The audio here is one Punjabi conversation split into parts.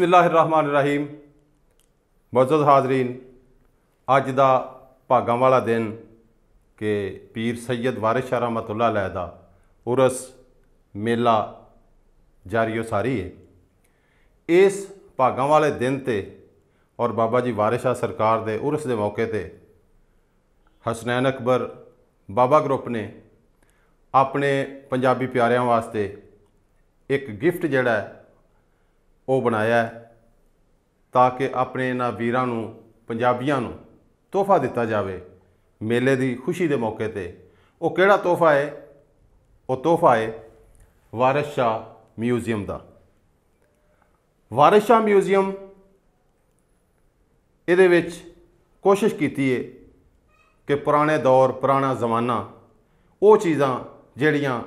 ਰਹੀਮ ਮੌਜੂਦ ਹਾਜ਼ਰੀਨ ਅੱਜ ਦਾ ਭਾਗਾਂ ਵਾਲਾ ਦਿਨ ਕਿ ਪੀਰ ਸੈਦ ਵਾਰਿਸ ਸ਼ਾਹ ਰਹਿਮਤੁਲਲਾਹ ਅਲੈਹ ਦਾ ਉਰਸ ਮੇਲਾ ਹੋ ਸਾਰੀ ਹੈ ਇਸ ਭਾਗਾਂ ਵਾਲੇ ਦਿਨ ਤੇ ਔਰ ਬਾਬਾ ਜੀ ਵਾਰਿਸ ਸ਼ਾਹ ਸਰਕਾਰ ਦੇ ਉਰਸ ਦੇ ਮੌਕੇ ਤੇ ਹਸਨੈਨ ਅਕਬਰ ਬਾਬਾ ਗਰੁੱਪ ਨੇ ਆਪਣੇ ਪੰਜਾਬੀ ਪਿਆਰਿਆਂ ਵਾਸਤੇ ਇੱਕ ਗਿਫਟ ਜਿਹੜਾ ਉਹ ਬਣਾਇਆ ਤਾਂ ਕਿ ਆਪਣੇ ਇਹਨਾਂ ਵੀਰਾਂ ਨੂੰ ਪੰਜਾਬੀਆਂ ਨੂੰ ਤੋਹਫਾ ਦਿੱਤਾ ਜਾਵੇ ਮੇਲੇ ਦੀ ਖੁਸ਼ੀ ਦੇ ਮੌਕੇ ਤੇ ਉਹ ਕਿਹੜਾ ਤੋਹਫਾ ਹੈ ਉਹ ਤੋਹਫਾ ਹੈ ਵਾਰਿਸ ਸ਼ਾ ਮਿਊਜ਼ੀਅਮ ਦਾ ਵਾਰਿਸ ਸ਼ਾ ਮਿਊਜ਼ੀਅਮ ਇਹਦੇ ਵਿੱਚ ਕੋਸ਼ਿਸ਼ ਕੀਤੀ ਹੈ ਕਿ ਪੁਰਾਣੇ ਦੌਰ ਪੁਰਾਣਾ ਜ਼ਮਾਨਾ ਉਹ ਚੀਜ਼ਾਂ ਜਿਹੜੀਆਂ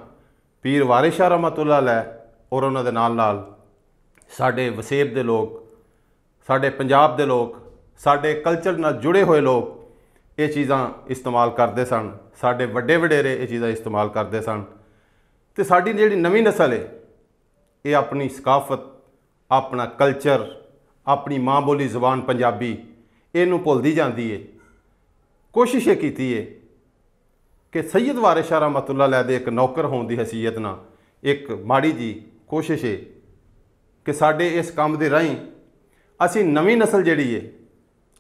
ਪੀਰ ਵਾਰਿਸ ਸ਼ਾ ਰਹਿਮਤੁਲਲਾਹ ਲੈ ਔਰ ਉਹਨਾਂ ਦੇ ਨਾਲ ਨਾਲ ਸਾਡੇ ਵਸੇਬ ਦੇ ਲੋਕ ਸਾਡੇ ਪੰਜਾਬ ਦੇ ਲੋਕ ਸਾਡੇ ਕਲਚਰ ਨਾਲ ਜੁੜੇ ਹੋਏ ਲੋਕ ਇਹ ਚੀਜ਼ਾਂ ਇਸਤੇਮਾਲ ਕਰਦੇ ਸਨ ਸਾਡੇ ਵੱਡੇ ਵਡੇਰੇ ਇਹ ਚੀਜ਼ਾਂ ਇਸਤੇਮਾਲ ਕਰਦੇ ਸਨ ਤੇ ਸਾਡੀ ਜਿਹੜੀ ਨਵੀਂ ਨਸਲ ਹੈ ਇਹ ਆਪਣੀ ਸਕਾਫਤ ਆਪਣਾ ਕਲਚਰ ਆਪਣੀ ਮਾਂ ਬੋਲੀ ਜ਼ੁਬਾਨ ਪੰਜਾਬੀ ਇਹਨੂੰ ਭੁੱਲਦੀ ਜਾਂਦੀ ਏ ਕੋਸ਼ਿਸ਼ ਇਹ ਕੀਤੀ ਏ ਕਿ ਸੈਦ ਵਾਰਿਸ ਸ਼ਾਹ ਲੈ ਦੇ ਇੱਕ ਨੌਕਰ ਹੋਣ ਦੀ ਹਸੀਅਤ ਨਾਲ ਇੱਕ ਮਾੜੀ ਜੀ ਕੋਸ਼ਿਸ਼ ਏ ਕਿ ਸਾਡੇ ਇਸ ਕੰਮ ਦੇ ਰਾਹੀਂ ਅਸੀਂ ਨਵੀਂ ਨਸਲ ਜਿਹੜੀ ਏ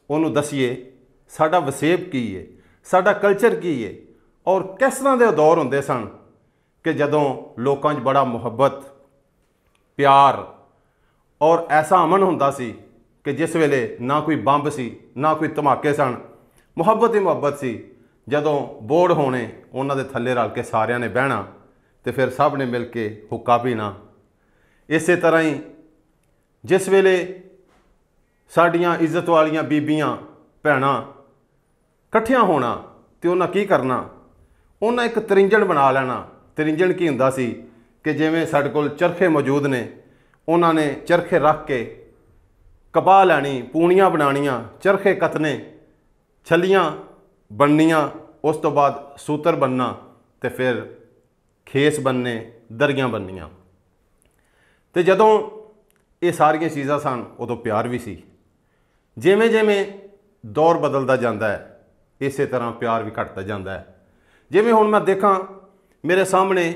ਉਹਨੂੰ ਦਸੀਏ ਸਾਡਾ ਵਸੇਬ ਕੀ ਏ ਸਾਡਾ ਕਲਚਰ ਕੀ ਏ ਔਰ ਕਿਸ ਤਰ੍ਹਾਂ ਦੇ ਦੌਰ ਹੁੰਦੇ ਸਨ ਕਿ ਜਦੋਂ ਲੋਕਾਂ 'ਚ ਬੜਾ ਮੁਹੱਬਤ ਪਿਆਰ ਔਰ ਐਸਾ ਅਮਨ ਹੁੰਦਾ ਸੀ ਕਿ ਜਿਸ ਵੇਲੇ ਨਾ ਕੋਈ ਬੰਬ ਸੀ ਨਾ ਕੋਈ ਧਮਾਕੇ ਸਨ ਮੁਹੱਬਤ ਹੀ ਮੁਹੱਬਤ ਸੀ ਜਦੋਂ ਬੋੜ ਹੋਣੇ ਉਹਨਾਂ ਦੇ ਥੱਲੇ ਰਲ ਕੇ ਸਾਰਿਆਂ ਨੇ ਬਹਿਣਾ ਤੇ ਫਿਰ ਸਭ ਨੇ ਮਿਲ ਕੇ ਹੁੱਕਾ ਪੀਣਾ ਇਸੇ ਤਰ੍ਹਾਂ ਹੀ ਜਿਸ ਵੇਲੇ ਸਾਡੀਆਂ ਇੱਜ਼ਤ ਵਾਲੀਆਂ ਬੀਬੀਆਂ ਭੈਣਾਂ ਇਕੱਠੀਆਂ ਹੋਣਾ ਤੇ ਉਹਨਾਂ ਕੀ ਕਰਨਾ ਉਹਨਾਂ ਇੱਕ ਤਰਿੰਜਣ ਬਣਾ ਲੈਣਾ ਤਰਿੰਜਣ ਕੀ ਹੁੰਦਾ ਸੀ ਕਿ ਜਿਵੇਂ ਸਾਡੇ ਕੋਲ ਚਰਖੇ ਮੌਜੂਦ ਨੇ ਉਹਨਾਂ ਨੇ ਚਰਖੇ ਰੱਖ ਕੇ ਕਪਾਹ ਲੈਣੀ ਪੂਣੀਆਂ ਬਣਾਣੀਆਂ ਚਰਖੇ ਕਤਨੇ ਛੱਲੀਆਂ ਬਣਨੀਆਂ ਉਸ ਤੋਂ ਬਾਅਦ ਸੂਤਰ ਬੰਨਣਾ ਤੇ ਫਿਰ ਖੇਸ ਬੰਨੇ ਦਰੀਆਂ ਬੰਨੀਆਂ ਤੇ ਜਦੋਂ ਇਹ ਸਾਰੀਆਂ ਚੀਜ਼ਾਂ ਸਨ ਉਦੋਂ ਪਿਆਰ ਵੀ ਸੀ ਜਿਵੇਂ ਜਿਵੇਂ ਦੌਰ ਬਦਲਦਾ ਜਾਂਦਾ ਹੈ ਇਸੇ ਤਰ੍ਹਾਂ ਪਿਆਰ ਵੀ ਘਟਦਾ ਜਾਂਦਾ ਹੈ ਜਿਵੇਂ ਹੁਣ ਮੈਂ ਦੇਖਾਂ ਮੇਰੇ ਸਾਹਮਣੇ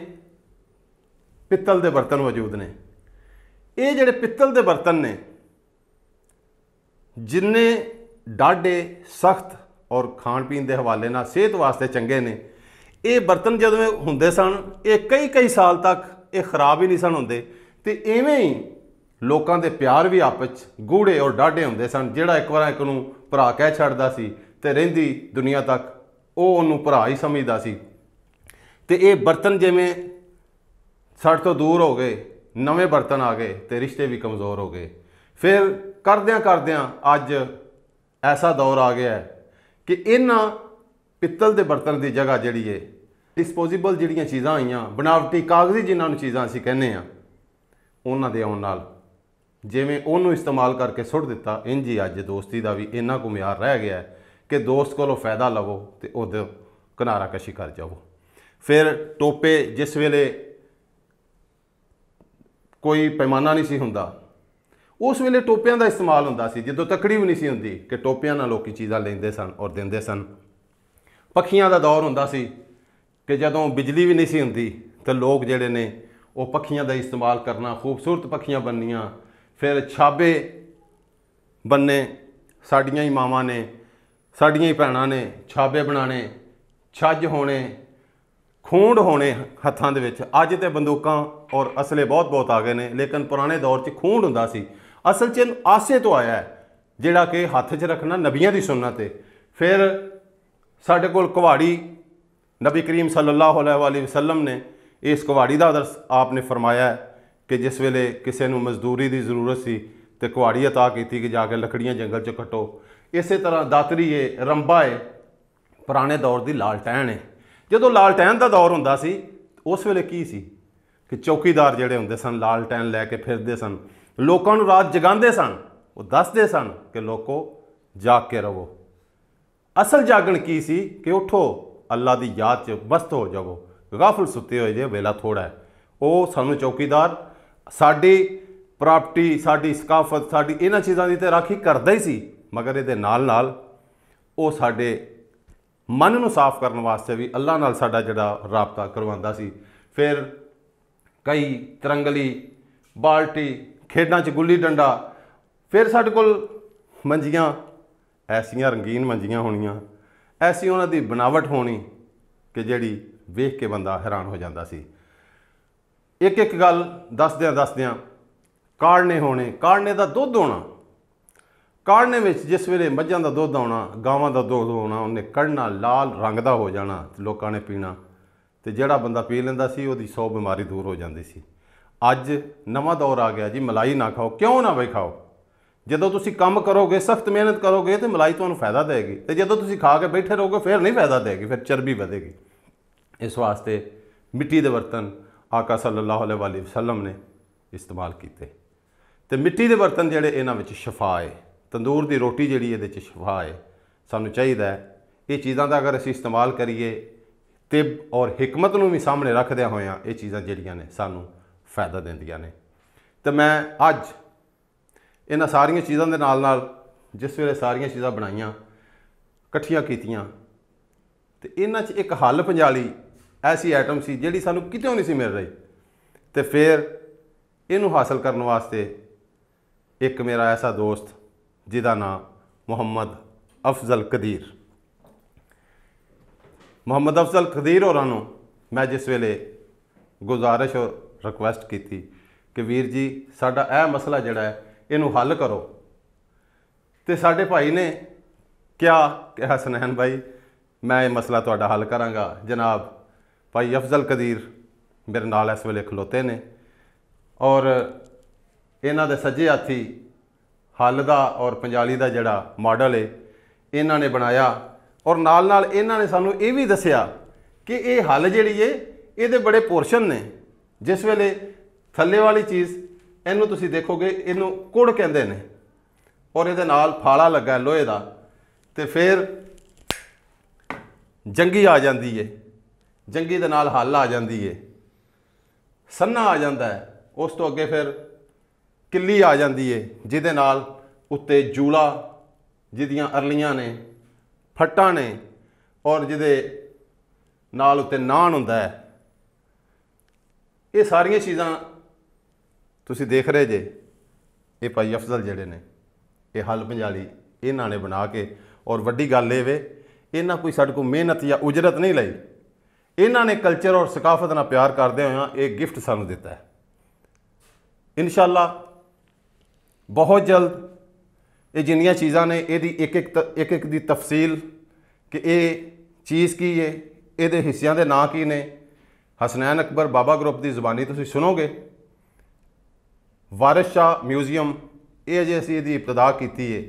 ਪਿੱਤਲ ਦੇ ਬਰਤਨ ਮੌਜੂਦ ਨੇ ਇਹ ਜਿਹੜੇ ਪਿੱਤਲ ਦੇ ਬਰਤਨ ਨੇ ਜਿੰਨੇ ਡਾਢੇ ਸਖਤ ਔਰ ਖਾਣ ਪੀਣ ਦੇ ਹਵਾਲੇ ਨਾਲ ਸਿਹਤ ਵਾਸਤੇ ਚੰਗੇ ਨੇ ਇਹ ਬਰਤਨ ਜਦੋਂ ਹੁੰਦੇ ਸਨ ਇਹ ਕਈ ਕਈ ਸਾਲ ਤੱਕ ਇਹ ਖਰਾਬ ਹੀ ਨਹੀਂ ਸਨ ਹੁੰਦੇ ਤੇ ਐਵੇਂ ਹੀ ਲੋਕਾਂ ਦੇ ਪਿਆਰ ਵੀ ਆਪਸ ਗੂੜੇ ਔਰ ਡਾਢੇ ਹੁੰਦੇ ਸਨ ਜਿਹੜਾ ਇੱਕ ਵਾਰ ਇੱਕ ਨੂੰ ਭਰਾ ਕਹਿ ਛੱਡਦਾ ਸੀ ਤੇ ਰਹਿੰਦੀ ਦੁਨੀਆ ਤੱਕ ਉਹ ਉਹਨੂੰ ਭਰਾ ਹੀ ਸਮਝਦਾ ਸੀ ਤੇ ਇਹ ਬਰਤਨ ਜਿਵੇਂ ਸੜ ਤੋਂ ਦੂਰ ਹੋ ਗਏ ਨਵੇਂ ਬਰਤਨ ਆ ਗਏ ਤੇ ਰਿਸ਼ਤੇ ਵੀ ਕਮਜ਼ੋਰ ਹੋ ਗਏ ਫਿਰ ਕਰਦਿਆਂ ਕਰਦਿਆਂ ਅੱਜ ਐਸਾ ਦੌਰ ਆ ਗਿਆ ਹੈ ਕਿ ਇਹਨਾਂ ਪਿੱਤਲ ਦੇ ਬਰਤਨ ਦੀ ਜਗ੍ਹਾ ਜਿਹੜੀ ਏ ਡਿਸਪੋਜ਼ੇਬਲ ਜਿਹੜੀਆਂ ਚੀਜ਼ਾਂ ਆਈਆਂ ਬਣਾਵਟੀ ਕਾਗਜ਼ੀ ਜਿਨ੍ਹਾਂ ਨੂੰ ਚੀਜ਼ਾਂ ਅਸੀਂ ਕਹਿੰਦੇ ਆ ਉਹਨਾਂ ਦੇ ਆਉਣ ਨਾਲ ਜਿਵੇਂ ਉਹਨੂੰ ਇਸਤੇਮਾਲ ਕਰਕੇ ਸੁੱਟ ਦਿੱਤਾ ਇੰਜ ਹੀ ਅੱਜ ਦੋਸਤੀ ਦਾ ਵੀ ਇੰਨਾ ਕੁ ਮਿਆਰ ਰਹਿ ਗਿਆ ਹੈ ਕਿ ਦੋਸਤ ਕੋਲੋਂ ਫਾਇਦਾ ਲਵੋ ਤੇ ਉਹਦੇ ਕਿਨਾਰਾ ਕਸ਼ੀ ਕਰ ਜਾਵੋ ਫਿਰ ਟੋਪੇ ਜਿਸ ਵੇਲੇ ਕੋਈ ਪੈਮਾਨਾ ਨਹੀਂ ਸੀ ਹੁੰਦਾ ਉਸ ਵੇਲੇ ਟੋਪਿਆਂ ਦਾ ਇਸਤੇਮਾਲ ਹੁੰਦਾ ਸੀ ਜਦੋਂ ਤਕੜੀ ਵੀ ਨਹੀਂ ਸੀ ਹੁੰਦੀ ਕਿ ਟੋਪਿਆਂ ਨਾਲ ਲੋਕੀ ਚੀਜ਼ਾਂ ਲੈਂਦੇ ਸਨ ਔਰ ਦਿੰਦੇ ਸਨ ਪੱਖੀਆਂ ਦਾ ਦੌਰ ਹੁੰਦਾ ਸੀ ਕਿ ਜਦੋਂ ਬਿਜਲੀ ਵੀ ਨਹੀਂ ਸੀ ਹੁੰਦੀ ਤੇ ਲੋਕ ਜਿਹੜੇ ਨੇ ਉਹ ਪੱਖੀਆਂ ਦਾ ਇਸਤੇਮਾਲ ਕਰਨਾ ਖੂਬਸੂਰਤ ਪੱਖੀਆਂ ਬੰਨੀਆਂ ਫਿਰ ਛਾਬੇ ਬੰਨੇ ਸਾਡੀਆਂ ਹੀ ਮਾਵਾਂ ਨੇ ਸਾਡੀਆਂ ਹੀ ਭੈਣਾਂ ਨੇ ਛਾਬੇ ਬਣਾਣੇ ਛੱਜ ਹੋਣੇ ਖੂੰਡ ਹੋਣੇ ਹੱਥਾਂ ਦੇ ਵਿੱਚ ਅੱਜ ਤੇ ਬੰਦੂਕਾਂ ਔਰ ਅਸਲੇ ਬਹੁਤ ਬਹੁਤ ਆ ਗਏ ਨੇ ਲੇਕਿਨ ਪੁਰਾਣੇ ਦੌਰ 'ਚ ਖੂੰਡ ਹੁੰਦਾ ਸੀ ਅਸਲ 'ਚ ਆਸੇ ਤੋਂ ਆਇਆ ਜਿਹੜਾ ਕਿ ਹੱਥ 'ਚ ਰੱਖਣਾ ਨਬੀਆਂ ਦੀ ਸੁਨਨਤ ਹੈ ਫਿਰ ਸਾਡੇ ਕੋਲ ਕੁਹਾੜੀ ਨਬੀ ਕਰੀਮ ਸੱਲੱਲਾਹੁ ਅਲੈहि ਵਸੱਲਮ ਨੇ ਇਸ ਕੁਹਾੜੀ ਦਾ ਅਦਰਸ ਆਪਨੇ ਫਰਮਾਇਆ ਹੈ ਕਿ ਜਿਸ ਵੇਲੇ ਕਿਸੇ ਨੂੰ ਮਜ਼ਦੂਰੀ ਦੀ ਜ਼ਰੂਰਤ ਸੀ ਤੇ ਕੁਹਾੜੀ ਅਤਾ ਕੀਤੀ ਕਿ ਜਾ ਕੇ ਲੱਕੜੀਆਂ ਜੰਗਲ 'ਚ ਕੱਟੋ ਇਸੇ ਤਰ੍ਹਾਂ ਦਾਤਰੀ ਏ ਰੰਬਾ ਏ ਪੁਰਾਣੇ ਦੌਰ ਦੀ ਲਾਲਟੈਨ ਏ ਜਦੋਂ ਲਾਲਟੈਨ ਦਾ ਦੌਰ ਹੁੰਦਾ ਸੀ ਉਸ ਵੇਲੇ ਕੀ ਸੀ ਕਿ ਚੌਕੀਦਾਰ ਜਿਹੜੇ ਹੁੰਦੇ ਸਨ ਲਾਲਟੈਨ ਲੈ ਕੇ ਫਿਰਦੇ ਸਨ ਲੋਕਾਂ ਨੂੰ ਰਾਤ ਜਗਾਉਂਦੇ ਸਨ ਉਹ ਦੱਸਦੇ ਸਨ ਕਿ ਲੋਕੋ ਜਾਗ ਕੇ ਰਹੋ ਅਸਲ ਜਾਗਣ ਕੀ ਸੀ ਕਿ ਉਠੋ ਅੱਲਾ ਦੀ ਯਾਦ 'ਚ ਬਸਤ ਹੋ ਜਾਵੋ ਗਾਫਲ ਸੁੱਤੇ ਹੋਏ ਜੇ ਵੇਲਾ ਥੋੜਾ ਹੈ ਉਹ ਸਾਨੂੰ ਚੌਕੀਦਾਰ ਸਾਡੀ ਪ੍ਰਾਪਰਟੀ ਸਾਡੀ ਸਕਾਫਤ ਸਾਡੀ ਇਹਨਾਂ ਚੀਜ਼ਾਂ ਦੀ ਤੇ ਰਾਖੀ ਕਰਦਾ ਹੀ ਸੀ ਮਗਰ ਇਹਦੇ ਨਾਲ ਨਾਲ ਉਹ ਸਾਡੇ ਮਨ ਨੂੰ ਸਾਫ਼ ਕਰਨ ਵਾਸਤੇ ਵੀ ਅੱਲਾਹ ਨਾਲ ਸਾਡਾ ਜਿਹੜਾ ਰਾਬਤਾ ਕਰਵਾਉਂਦਾ ਸੀ ਫਿਰ ਕਈ ਤਰੰਗਲੀ ਬਾਲਟੀ ਖੇਡਾਂ 'ਚ ਗੁੱਲੀ ਡੰਡਾ ਫਿਰ ਸਾਡੇ ਕੋਲ ਮੰਜੀਆਂ ਐਸੀਆਂ ਰੰਗੀਨ ਮੰਜੀਆਂ ਹੋਣੀਆਂ ਐਸੀ ਉਹਨਾਂ ਦੀ ਬਣਾਵਟ ਹੋਣੀ ਕਿ ਜਿਹੜੀ ਵੇਖ ਕੇ ਬੰਦਾ ਹੈਰਾਨ ਹੋ ਜਾਂਦਾ ਸੀ ਇੱਕ ਇੱਕ ਗੱਲ ਦੱਸਦਿਆਂ ਦੱਸਦਿਆਂ ਕਾੜਨੇ ਹੋਣੇ ਕਾੜਨੇ ਦਾ ਦੁੱਧ ਹੋਣਾ ਕਾੜਨੇ ਵਿੱਚ ਜਿਸ ਵੇਲੇ ਮੱਝਾਂ ਦਾ ਦੁੱਧ ਆਉਣਾ ਗਾਵਾਂ ਦਾ ਦੁੱਧ ਹੋਣਾ ਉਹਨੇ ਕੜਨਾ ਲਾਲ ਰੰਗ ਦਾ ਹੋ ਜਾਣਾ ਤੇ ਲੋਕਾਂ ਨੇ ਪੀਣਾ ਤੇ ਜਿਹੜਾ ਬੰਦਾ ਪੀ ਲੈਂਦਾ ਸੀ ਉਹਦੀ 100 ਬਿਮਾਰੀ ਦੂਰ ਹੋ ਜਾਂਦੀ ਸੀ ਅੱਜ ਨਵਾਂ ਦੌਰ ਆ ਗਿਆ ਜੀ ਮਲਾਈ ਨਾ ਖਾਓ ਕਿਉਂ ਨਾ ਬਈ ਖਾਓ ਜਦੋਂ ਤੁਸੀਂ ਕੰਮ ਕਰੋਗੇ ਸਖਤ ਮਿਹਨਤ ਕਰੋਗੇ ਤੇ ਮਲਾਈ ਤੁਹਾਨੂੰ ਫਾਇਦਾ ਦੇਗੀ ਤੇ ਜਦੋਂ ਤੁਸੀਂ ਖਾ ਕੇ ਬੈਠੇ ਰਹੋਗੇ ਫਿਰ ਨਹੀਂ ਫਾਇਦਾ ਦੇਗੀ ਫਿਰ ਚਰਬੀ ਵਧੇਗੀ ਇਸ ਵਾਸਤੇ ਮਿੱਟੀ ਦੇ ਬਰਤਨ ਆਕਾ ਸੱਲੱਲਾਹੁ ਅਲੈਹਿ ਵਸੱਲਮ ਨੇ ਇਸਤੇਮਾਲ ਕੀਤੇ ਤੇ ਮਿੱਟੀ ਦੇ ਬਰਤਨ ਜਿਹੜੇ ਇਹਨਾਂ ਵਿੱਚ ਸ਼ਿਫਾ ਹੈ ਤੰਦੂਰ ਦੀ ਰੋਟੀ ਜਿਹੜੀ ਇਹਦੇ ਵਿੱਚ ਸ਼ਿਫਾ ਹੈ ਸਾਨੂੰ ਚਾਹੀਦਾ ਹੈ ਇਹ ਚੀਜ਼ਾਂ ਦਾ ਅਗਰ ਅਸੀਂ ਇਸਤੇਮਾਲ ਕਰੀਏ ਤਿਬ ਔਰ ਹਕਮਤ ਨੂੰ ਵੀ ਸਾਹਮਣੇ ਰੱਖਦੇ ਹੋਇਆਂ ਇਹ ਚੀਜ਼ਾਂ ਜਿਹੜੀਆਂ ਨੇ ਸਾਨੂੰ ਫਾਇਦਾ ਦਿੰਦੀਆਂ ਨੇ ਤੇ ਮੈਂ ਅੱਜ ਇਹਨਾਂ ਸਾਰੀਆਂ ਚੀਜ਼ਾਂ ਦੇ ਨਾਲ ਨਾਲ ਜਿਸ ਵੇਲੇ ਸਾਰੀਆਂ ਚੀਜ਼ਾਂ ਬਣਾਈਆਂ ਇਕੱਠੀਆਂ ਕੀਤੀਆਂ ਤੇ ਇਹਨਾਂ 'ਚ ਇੱਕ ਹੱਲ ਪੰਜਾਲੀ ਐਸੀ ਆਈਟਮ ਸੀ ਜਿਹੜੀ ਸਾਨੂੰ ਕਿਤੇੋਂ ਨਹੀਂ ਸੀ ਮਿਲ ਰਹੀ ਤੇ ਫਿਰ ਇਹਨੂੰ ਹਾਸਲ ਕਰਨ ਵਾਸਤੇ ਇੱਕ ਮੇਰਾ ਐਸਾ ਦੋਸਤ ਜਿਹਦਾ ਨਾਮ ਮੁਹੰਮਦ ਅਫਜ਼ਲ ਕਦੀਰ ਮੁਹੰਮਦ ਅਫਜ਼ਲ ਕਦੀਰ ਹੋਰਾਂ ਨੂੰ ਮੈਂ ਜਿਸ ਵੇਲੇ ਗੁਜ਼ਾਰਿਸ਼ ਔਰ ਰਿਕੁਐਸਟ ਕੀਤੀ ਕਿ ਵੀਰ ਜੀ ਸਾਡਾ ਇਹ ਮਸਲਾ ਜਿਹੜਾ ਹੈ ਇਹਨੂੰ ਹੱਲ ਕਰੋ ਤੇ ਸਾਡੇ ਭਾਈ ਨੇ ਕਿਹਾ ਕਿ ਹਸਨੈਨ ਭਾਈ ਮੈਂ ਇਹ ਮਸਲਾ ਤੁਹਾਡਾ ਹੱਲ ਕਰਾਂਗਾ ਜਨਾਬ ਭਾਈ ਅਫਜ਼ਲ ਕਦੀਰ ਮੇਰੇ ਨਾਲ ਇਸ ਵੇਲੇ ਖਲੋਤੇ ਨੇ ਔਰ ਇਹਨਾਂ ਦੇ ਸੱਜੇ ਹੱਥੀ ਹੱਲ ਦਾ ਔਰ ਪੰਜਾਲੀ ਦਾ ਜਿਹੜਾ ਮਾਡਲ ਏ ਇਹਨਾਂ ਨੇ ਬਣਾਇਆ ਔਰ ਨਾਲ ਨਾਲ ਇਹਨਾਂ ਨੇ ਸਾਨੂੰ ਇਹ ਵੀ ਦੱਸਿਆ ਕਿ ਇਹ ਹੱਲ ਜਿਹੜੀ ਏ ਇਹਦੇ ਬੜੇ ਪੋਰਸ਼ਨ ਨੇ ਜਿਸ ਵੇਲੇ ਥੱਲੇ ਵਾਲੀ ਚੀਜ਼ ਇਹਨੂੰ ਤੁਸੀਂ ਦੇਖੋਗੇ ਇਹਨੂੰ ਕੁੜ ਕਹਿੰਦੇ ਨੇ ਔਰ ਇਹਦੇ ਨਾਲ ਫਾਲਾ ਲੱਗਾ ਲੋਹੇ ਦਾ ਤੇ ਫਿਰ ਜੰਗੀ ਆ ਜਾਂਦੀ ਏ ਜੰਗੀ ਦੇ ਨਾਲ ਹੱਲ ਆ ਜਾਂਦੀ ਏ ਸੰਨਾ ਆ ਜਾਂਦਾ ਹੈ ਉਸ ਤੋਂ ਅੱਗੇ ਫਿਰ ਕਿੱਲੀ ਆ ਜਾਂਦੀ ਏ ਜਿਹਦੇ ਨਾਲ ਉੱਤੇ ਜੂਲਾ ਜਿਹਦੀਆਂ ਅਰਲੀਆਂ ਨੇ ਫੱਟਾਂ ਨੇ ਔਰ ਜਿਹਦੇ ਨਾਲ ਉੱਤੇ ਨਾਣ ਹੁੰਦਾ ਹੈ ਇਹ ਸਾਰੀਆਂ ਚੀਜ਼ਾਂ ਤੁਸੀਂ ਦੇਖ ਰਹੇ ਜੇ ਇਹ ਭਾਈ ਅਫਜ਼ਲ ਜਿਹੜੇ ਨੇ ਇਹ ਹਲ ਪੰਜਾਲੀ ਇਹਨਾਂ ਨੇ ਬਣਾ ਕੇ ਔਰ ਵੱਡੀ ਗੱਲ ਇਹ ਵੇ ਇਹਨਾਂ ਕੋਈ ਸਾਡੇ ਕੋਲ ਮਿਹਨਤ ਜਾਂ ਉਜਰਤ ਨਹੀਂ ਲਈ ਇਹਨਾਂ ਨੇ ਕਲਚਰ ਔਰ ਸਕਾਫਤ ਨਾਲ ਪਿਆਰ ਕਰਦੇ ਹੋਇਆ ਇਹ ਗਿਫਟ ਸਾਨੂੰ ਦਿੱਤਾ ਹੈ ਇਨਸ਼ਾਅੱਲਾ ਬਹੁਤ ਜਲਦ ਇਹ ਜਿੰਨੀਆਂ ਚੀਜ਼ਾਂ ਨੇ ਇਹਦੀ ਇੱਕ ਇੱਕ ਇੱਕ ਇੱਕ ਦੀ ਤਫਸੀਲ ਕਿ ਇਹ ਚੀਜ਼ ਕੀ ਹੈ ਇਹਦੇ ਹਿੱਸਿਆਂ ਦੇ ਨਾਂ ਕੀ ਨੇ ਹਸਨੈਨ ਅਕਬਰ ਬਾਬਾ ਗਰੁੱਪ ਦੀ ਜ਼ੁਬਾਨੀ ਤੁਸੀਂ ਸੁਣੋਗੇ ਵਾਰਿਸ ਸ਼ਾ ਮਿਊਜ਼ੀਅਮ ਇਹ ਅਜੇ ਅਸੀਂ ਇਹਦੀ ਇਬਤਦਾ ਕੀਤੀ ਹੈ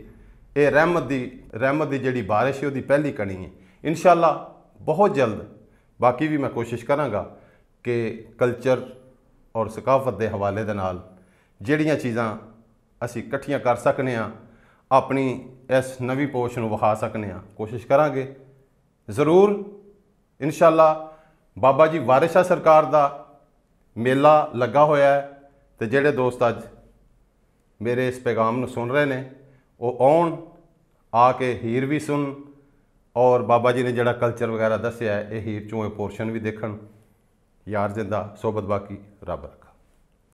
ਇਹ ਰਹਿਮਤ ਦੀ ਰਹਿਮਤ ਦੀ ਜਿਹੜੀ ਬਾਰਿਸ਼ ਹੈ ਉਹਦੀ ਪਹਿਲੀ ਕਣੀ ਹੈ ਇਨਸ਼ਾਅੱਲਾ ਬਹੁਤ ਜਲਦ ਬਾਕੀ ਵੀ ਮੈਂ ਕੋਸ਼ਿਸ਼ ਕਰਾਂਗਾ ਕਿ ਕਲਚਰ ਔਰ ਸਕਾਫਤ ਦੇ ਹਵਾਲੇ ਦੇ ਨਾਲ ਜਿਹੜੀਆਂ ਚੀਜ਼ਾਂ ਅਸੀਂ ਇਕੱਠੀਆਂ ਕਰ ਸਕਨੇ ਆ ਆਪਣੀ ਇਸ ਨਵੀਂ ਪੋਸ਼ ਨੂੰ ਵਿਖਾ ਸਕਨੇ ਆ ਕੋਸ਼ਿਸ਼ ਕਰਾਂਗੇ ਜ਼ਰੂਰ ਇਨਸ਼ਾਅੱਲਾ ਬਾਬਾ ਜੀ ਵਾਰਿਸ਼ਾ ਸਰਕਾਰ ਦਾ ਮੇਲਾ ਲੱਗਾ ਹੋਇਆ ਹੈ ਤੇ ਜਿਹੜੇ ਦੋਸਤ ਅੱਜ ਮੇਰੇ ਇਸ ਪੈਗਾਮ ਨੂੰ ਸੁਣ ਰਹੇ ਨੇ ਉਹ ਆਉਣ ਆ ਕੇ ਹੀਰ ਵੀ ਸੁਣ ਔਰ ਬਾਬਾ ਜੀ ਨੇ ਜਿਹੜਾ ਕਲਚਰ ਵਗੈਰਾ ਦੱਸਿਆ ਇਹ ਹੀਰ ਚੋਂ ਇਹ ਪੋਰਸ਼ਨ ਵੀ ਦੇਖਣ ਯਾਰ ਜਿੰਦਾ ਸੋਬਤ ਬਾਕੀ ਰੱਬ ਰੱਖੇ